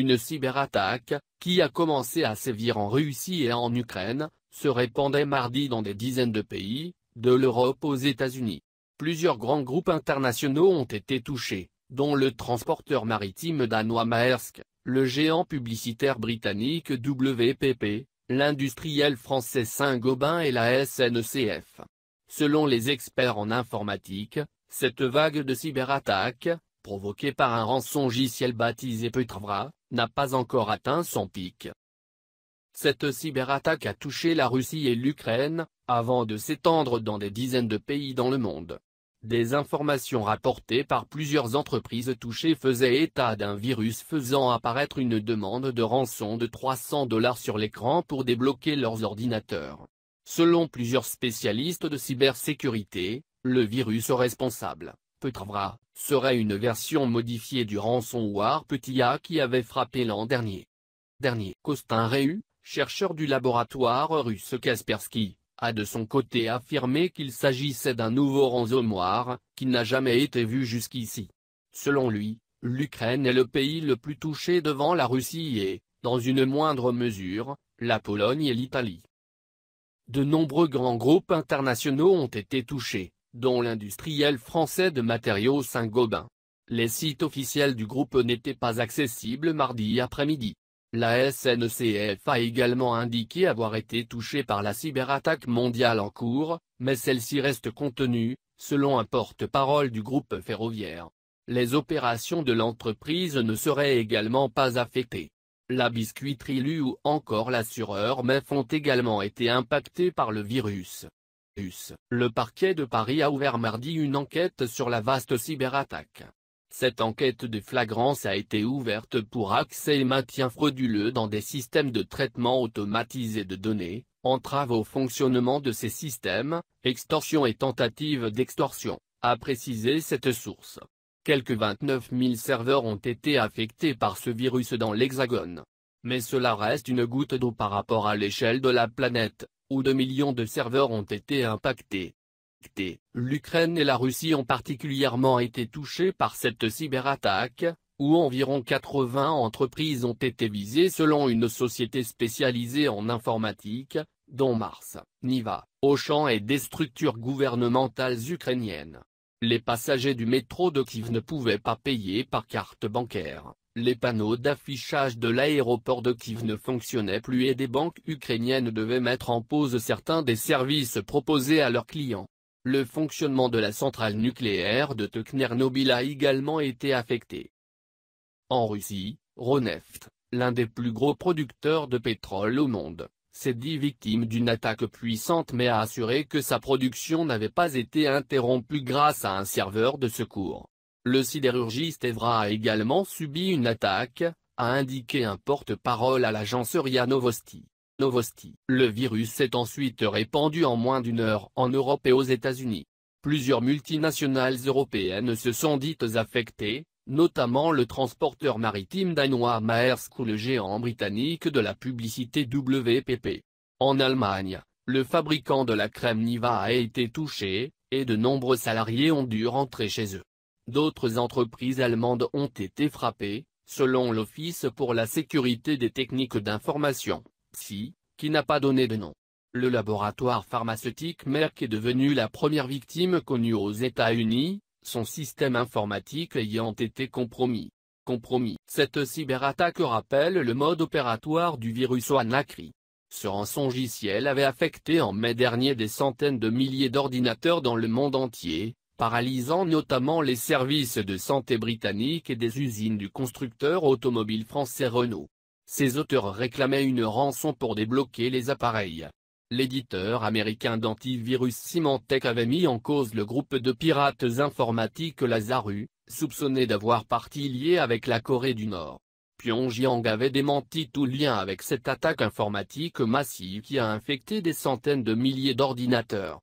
Une cyberattaque, qui a commencé à sévir en Russie et en Ukraine, se répandait mardi dans des dizaines de pays, de l'Europe aux États-Unis. Plusieurs grands groupes internationaux ont été touchés, dont le transporteur maritime danois Maersk, le géant publicitaire britannique WPP, l'industriel français Saint-Gobain et la SNCF. Selon les experts en informatique, cette vague de cyberattaques, provoquée par un rançongiciel baptisé Petrvra, n'a pas encore atteint son pic. Cette cyberattaque a touché la Russie et l'Ukraine, avant de s'étendre dans des dizaines de pays dans le monde. Des informations rapportées par plusieurs entreprises touchées faisaient état d'un virus faisant apparaître une demande de rançon de 300 dollars sur l'écran pour débloquer leurs ordinateurs. Selon plusieurs spécialistes de cybersécurité, le virus responsable, Petrovra, serait une version modifiée du ransomware Petit A qui avait frappé l'an dernier. Dernier Costin Reu, chercheur du laboratoire russe Kaspersky, a de son côté affirmé qu'il s'agissait d'un nouveau ransomware, qui n'a jamais été vu jusqu'ici. Selon lui, l'Ukraine est le pays le plus touché devant la Russie et, dans une moindre mesure, la Pologne et l'Italie. De nombreux grands groupes internationaux ont été touchés, dont l'industriel français de matériaux Saint-Gobain. Les sites officiels du groupe n'étaient pas accessibles mardi après-midi. La SNCF a également indiqué avoir été touchée par la cyberattaque mondiale en cours, mais celle-ci reste contenue, selon un porte-parole du groupe ferroviaire. Les opérations de l'entreprise ne seraient également pas affectées. La biscuiterie Lu ou encore l'assureur mef ont également été impactés par le virus. Le parquet de Paris a ouvert mardi une enquête sur la vaste cyberattaque. Cette enquête de flagrance a été ouverte pour accès et maintien frauduleux dans des systèmes de traitement automatisé de données, entrave au fonctionnement de ces systèmes, extorsion et tentative d'extorsion, a précisé cette source. Quelques 29 000 serveurs ont été affectés par ce virus dans l'Hexagone. Mais cela reste une goutte d'eau par rapport à l'échelle de la planète, où 2 millions de serveurs ont été impactés. L'Ukraine et la Russie ont particulièrement été touchées par cette cyberattaque, où environ 80 entreprises ont été visées selon une société spécialisée en informatique, dont Mars, Niva, Auchan et des structures gouvernementales ukrainiennes. Les passagers du métro de Kiev ne pouvaient pas payer par carte bancaire, les panneaux d'affichage de l'aéroport de Kiev ne fonctionnaient plus et des banques ukrainiennes devaient mettre en pause certains des services proposés à leurs clients. Le fonctionnement de la centrale nucléaire de Teknernobyl a également été affecté. En Russie, Roneft, l'un des plus gros producteurs de pétrole au monde, s'est dit victime d'une attaque puissante mais a assuré que sa production n'avait pas été interrompue grâce à un serveur de secours. Le sidérurgiste Evra a également subi une attaque, a indiqué un porte-parole à l'agence RIA Novosti. Novosti. Le virus s'est ensuite répandu en moins d'une heure en Europe et aux États-Unis. Plusieurs multinationales européennes se sont dites affectées, notamment le transporteur maritime danois Maersk ou le géant britannique de la publicité WPP. En Allemagne, le fabricant de la crème Niva a été touché, et de nombreux salariés ont dû rentrer chez eux. D'autres entreprises allemandes ont été frappées, selon l'Office pour la sécurité des techniques d'information, PSI, qui n'a pas donné de nom. Le laboratoire pharmaceutique Merck est devenu la première victime connue aux États-Unis, son système informatique ayant été compromis. Compromis. Cette cyberattaque rappelle le mode opératoire du virus WannaCry. Ce rançongiciel avait affecté en mai dernier des centaines de milliers d'ordinateurs dans le monde entier, paralysant notamment les services de santé britanniques et des usines du constructeur automobile français Renault. Ces auteurs réclamaient une rançon pour débloquer les appareils l'éditeur américain d'antivirus Symantec avait mis en cause le groupe de pirates informatiques Lazarus, soupçonné d'avoir parti lié avec la Corée du Nord. Pyongyang avait démenti tout lien avec cette attaque informatique massive qui a infecté des centaines de milliers d'ordinateurs.